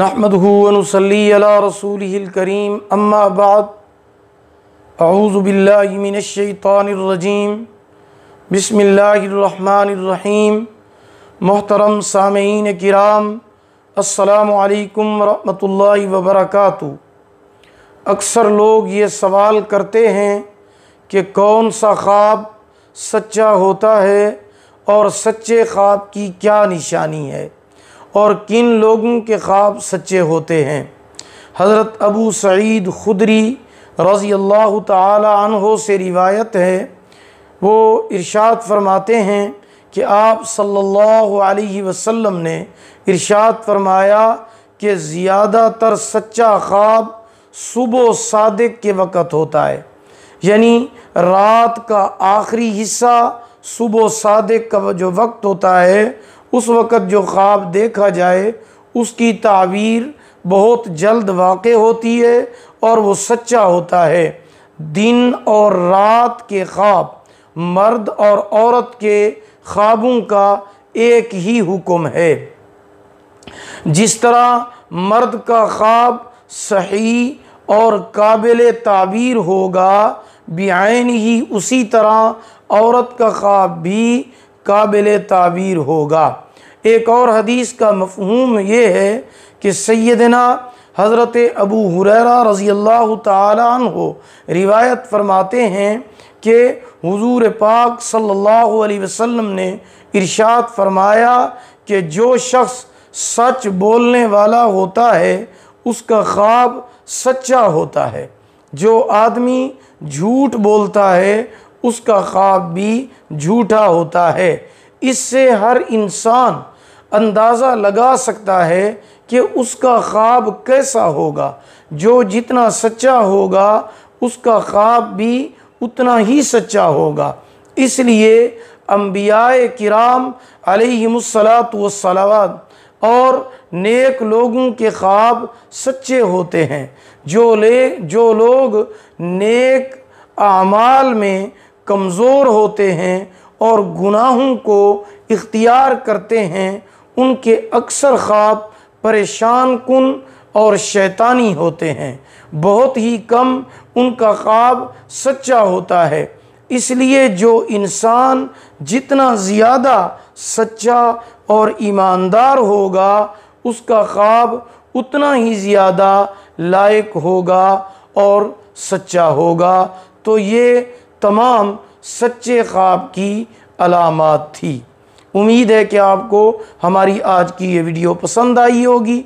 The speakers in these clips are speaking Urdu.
نحمدن و صلی اللہ رسول الکریم اماں بعد اعوذ باللہ من الشیطان الرجیم بسم اللہ الرحمن الرحیم محترم سامعین کرام السلام علیکم ورحمۃ اللہ وبرکاتہ اکثر لوگ یہ سوال کرتے ہیں کہ کون سا خواب سچا ہوتا ہے اور سچے خواب کی کیا نشانی ہے اور کن لوگوں کے خواب سچے ہوتے ہیں حضرت ابو سعید خدری رضی اللہ تعالی عنہ سے روایت ہے وہ ارشاد فرماتے ہیں کہ آپ صلی اللہ علیہ وسلم نے ارشاد فرمایا کہ زیادہ تر سچا خواب صبح و صادق کے وقت ہوتا ہے یعنی رات کا آخری حصہ صبح و صادق کا جو وقت ہوتا ہے اس وقت جو خواب دیکھا جائے اس کی تعویر بہت جلد واقع ہوتی ہے اور وہ سچا ہوتا ہے دن اور رات کے خواب مرد اور عورت کے خوابوں کا ایک ہی حکم ہے جس طرح مرد کا خواب صحیح اور قابل تعبیر ہوگا بعین ہی اسی طرح عورت کا خواب بھی قابل تعبیر ہوگا ایک اور حدیث کا مفہوم یہ ہے کہ سیدنا حضرت ابو حریرہ رضی اللہ تعالیٰ عنہ روایت فرماتے ہیں کہ حضور پاک صلی اللہ علیہ وسلم نے ارشاد فرمایا کہ جو شخص سچ بولنے والا ہوتا ہے اس کا خواب سچا ہوتا ہے جو آدمی جھوٹ بولتا ہے اس کا خواب بھی جھوٹا ہوتا ہے اس سے ہر انسان اندازہ لگا سکتا ہے کہ اس کا خواب کیسا ہوگا جو جتنا سچا ہوگا اس کا خواب بھی اتنا ہی سچا ہوگا اس لیے انبیاء کرام علیہم الصلاۃ و اور نیک لوگوں کے خواب سچے ہوتے ہیں جو لے جو لوگ نیک اعمال میں کمزور ہوتے ہیں اور گناہوں کو اختیار کرتے ہیں ان کے اکثر خواب پریشان کن اور شیطانی ہوتے ہیں بہت ہی کم ان کا خواب سچا ہوتا ہے اس لیے جو انسان جتنا زیادہ سچا اور ایماندار ہوگا اس کا خواب اتنا ہی زیادہ لائق ہوگا اور سچا ہوگا تو یہ تمام سچے خواب کی علامات تھی امید ہے کہ آپ کو ہماری آج کی یہ ویڈیو پسند آئی ہوگی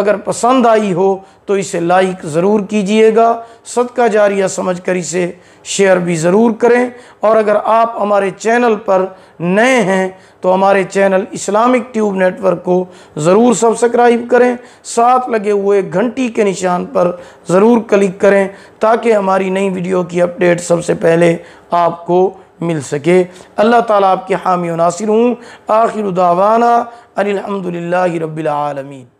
اگر پسند آئی ہو تو اسے لائک ضرور کیجئے گا صدقہ جاریہ سمجھ کر اسے شیئر بھی ضرور کریں اور اگر آپ ہمارے چینل پر نئے ہیں تو ہمارے چینل اسلامک ٹیوب نیٹورک کو ضرور سبسکرائب کریں ساتھ لگے ہوئے گھنٹی کے نشان پر ضرور کلک کریں تاکہ ہماری نئی ویڈیو کی اپڈیٹ سب سے پہلے آپ کو مل سکے اللہ تعالیٰ آپ کے حامی و ناصر ہوں آخر الداوانہ الحمد للّہ رب العالمین